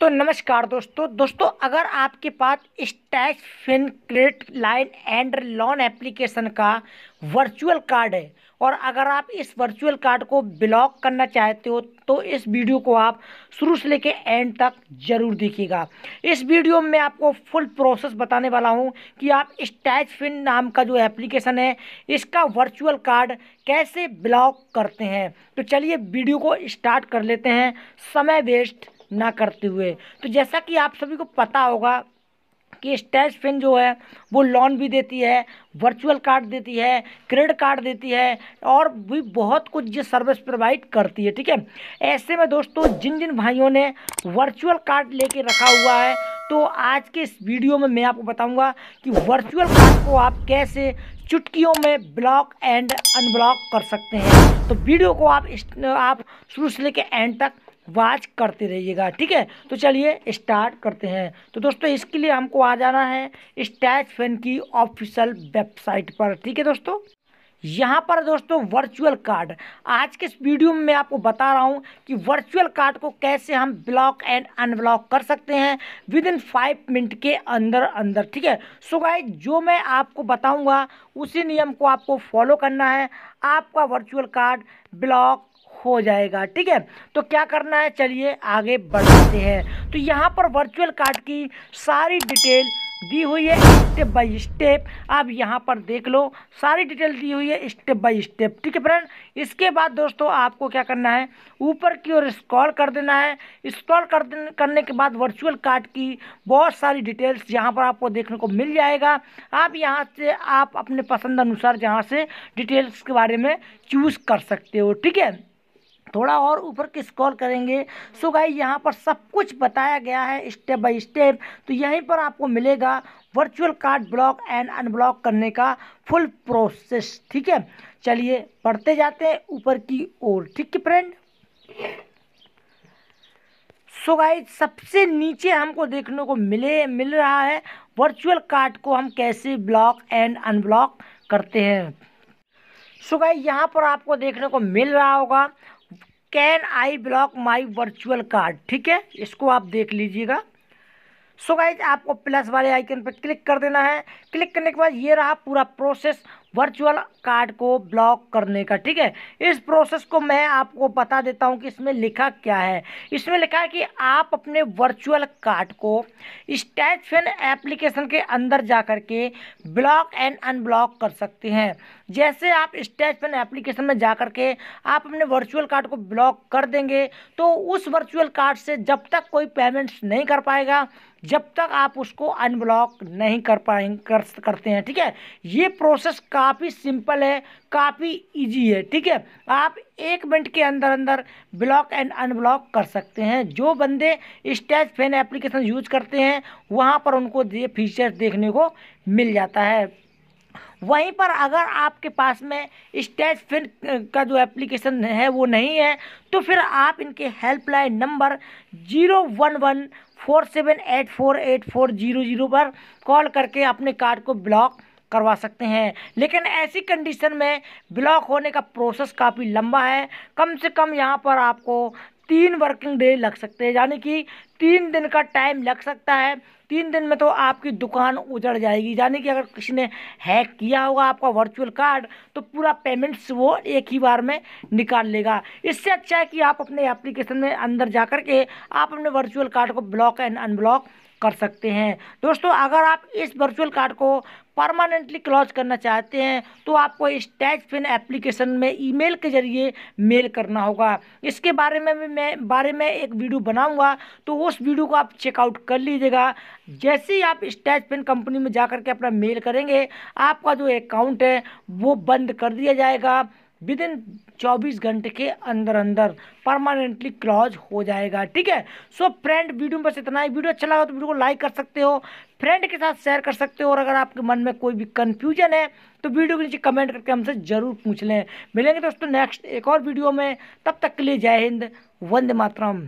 तो नमस्कार दोस्तों दोस्तों अगर आपके पास Stashfin credit line and loan application का वर्चुअल कार्ड है और अगर आप इस वर्चुअल कार्ड को ब्लॉक करना चाहते हो तो इस वीडियो को आप शुरू से लेकर एंड तक ज़रूर देखिएगा इस वीडियो में आपको फुल प्रोसेस बताने वाला हूं कि आप स्टैच फिन नाम का जो एप्लीकेशन है इसका वर्चुअल कार्ड कैसे ब्लॉक करते हैं तो चलिए वीडियो को स्टार्ट कर लेते हैं समय वेस्ट ना करते हुए तो जैसा कि आप सभी को पता होगा कि स्टैच पेन जो है वो लोन भी देती है वर्चुअल कार्ड देती है क्रेडिट कार्ड देती है और भी बहुत कुछ ये सर्विस प्रोवाइड करती है ठीक है ऐसे में दोस्तों जिन जिन भाइयों ने वर्चुअल कार्ड लेके रखा हुआ है तो आज के इस वीडियो में मैं आपको बताऊंगा कि वर्चुअल कार्ड को आप कैसे चुटकियों में ब्लॉक एंड अनब्लॉक कर सकते हैं तो वीडियो को आप आप शुरू से लेकर एंड तक वॉच करते रहिएगा ठीक है तो चलिए स्टार्ट करते हैं तो दोस्तों इसके लिए हमको आ जाना है स्टैच फैन की ऑफिशियल वेबसाइट पर ठीक है दोस्तों यहाँ पर दोस्तों वर्चुअल कार्ड आज के इस वीडियो में मैं आपको बता रहा हूँ कि वर्चुअल कार्ड को कैसे हम ब्लॉक एंड अनब्लॉक कर सकते हैं विद इन फाइव मिनट के अंदर अंदर ठीक है सो गाइस जो मैं आपको बताऊँगा उसी नियम को आपको फॉलो करना है आपका वर्चुअल कार्ड ब्लॉक हो जाएगा ठीक है तो क्या करना है चलिए आगे बढ़ाते हैं तो यहाँ पर वर्चुअल कार्ड की सारी डिटेल दी हुई है स्टेप बाय स्टेप आप यहाँ पर देख लो सारी डिटेल दी हुई है स्टेप बाय स्टेप ठीक है फ्रेंड इसके बाद दोस्तों आपको क्या करना है ऊपर की ओर स्क्रॉल कर देना है स्क्रॉल कर करने के बाद वर्चुअल कार्ड की बहुत सारी डिटेल्स यहाँ पर आपको देखने को मिल जाएगा आप यहाँ से आप अपने पसंद अनुसार जहाँ से डिटेल्स के बारे में चूज़ कर सकते हो ठीक है थोड़ा और ऊपर की स्क्रॉल करेंगे सो गाइस यहाँ पर सब कुछ बताया गया है स्टेप बाय स्टेप तो यहीं पर आपको मिलेगा virtual card block and unblock करने का फुल प्रोसेस ठीक है चलिए पढ़ते जाते हैं ऊपर की ओर ठीक है फ्रेंड सो so सबसे नीचे हमको देखने को मिले मिल रहा है वर्चुअल कार्ड को हम कैसे ब्लॉक एंड अनब्लॉक करते हैं सो so यहाँ पर आपको देखने को मिल रहा होगा can I block my virtual card ठीक है इसको आप देख लीजिएगा सो so गाइज आपको प्लस वाले आइकन पर क्लिक कर देना है क्लिक करने के बाद ये रहा पूरा प्रोसेस वर्चुअल कार्ड को ब्लॉक करने का ठीक है इस प्रोसेस को मैं आपको बता देता हूँ कि इसमें लिखा क्या है इसमें लिखा है कि आप अपने वर्चुअल कार्ड को स्टैचफेन एप्लीकेशन के अंदर जा कर के ब्लॉक एंड अनब्लॉक कर सकते हैं जैसे आप स्टैचफेन एप्लीकेशन में जा कर के आप अपने वर्चुअल कार्ड को ब्लॉक कर देंगे तो उस वर्चुअल कार्ड से जब तक कोई पेमेंट्स नहीं कर पाएगा जब तक आप उसको अनब्लॉक नहीं कर पाएंगे कर करते हैं ठीक है ये प्रोसेस का काफ़ी सिंपल है काफ़ी इजी है ठीक है आप एक मिनट के अंदर अंदर ब्लॉक एंड अनब्लॉक कर सकते हैं जो बंदे स्टैच फैन एप्लीकेशन यूज करते हैं वहाँ पर उनको ये फीचर्स देखने को मिल जाता है वहीं पर अगर आपके पास में स्टैच फिन का जो एप्लीकेशन है वो नहीं है तो फिर आप इनके helpline number zero one one four seven eight four eight four zero zero पर कॉल करके अपने कार्ड को ब्लॉक करवा सकते हैं लेकिन ऐसी कंडीशन में ब्लॉक होने का प्रोसेस काफ़ी लंबा है कम से कम यहाँ पर आपको तीन वर्किंग डे लग सकते हैं यानी कि तीन दिन का टाइम लग सकता है तीन दिन में तो आपकी दुकान उजड़ जाएगी यानी कि अगर किसी ने हैक किया होगा आपका वर्चुअल कार्ड तो पूरा पेमेंट्स वो एक ही बार में निकाल लेगा इससे अच्छा है कि आप अपने एप्लीकेशन में अंदर जा कर के आप अपने वर्चुअल कार्ड को ब्लॉक एंड अनब्लॉक कर सकते हैं दोस्तों अगर आप इस वर्चुअल कार्ड को परमानेंटली क्लॉज करना चाहते हैं तो आपको इस टैच पिन एप्लीकेशन में ईमेल के जरिए मेल करना होगा इसके बारे में भी मैं बारे में एक वीडियो बनाऊंगा तो उस वीडियो को आप चेकआउट कर लीजिएगा जैसे ही आप इस टैच पिन कंपनी में जा के अपना मेल करेंगे आपका जो अकाउंट है वो बंद कर दिया जाएगा विद इन चौबीस घंटे के अंदर अंदर परमानेंटली क्लॉज हो जाएगा ठीक है सो फ्रेंड वीडियो में बस इतना ही वीडियो अच्छा लगा तो वीडियो को लाइक कर सकते हो फ्रेंड के साथ शेयर कर सकते हो और अगर आपके मन में कोई भी कन्फ्यूजन है तो वीडियो के नीचे कमेंट करके हमसे ज़रूर पूछ लें मिलेंगे दोस्तों नेक्स्ट एक और वीडियो में तब तक के लिए जय हिंद वंदे मातरम